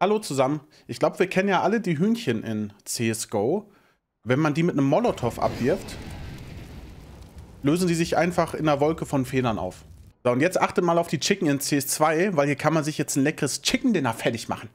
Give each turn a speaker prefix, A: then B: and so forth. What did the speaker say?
A: Hallo zusammen. Ich glaube, wir kennen ja alle die Hühnchen in CSGO. Wenn man die mit einem Molotow abwirft, lösen die sich einfach in einer Wolke von Federn auf. So, und jetzt achtet mal auf die Chicken in CS2, weil hier kann man sich jetzt ein leckeres Chicken-Dinner fertig machen.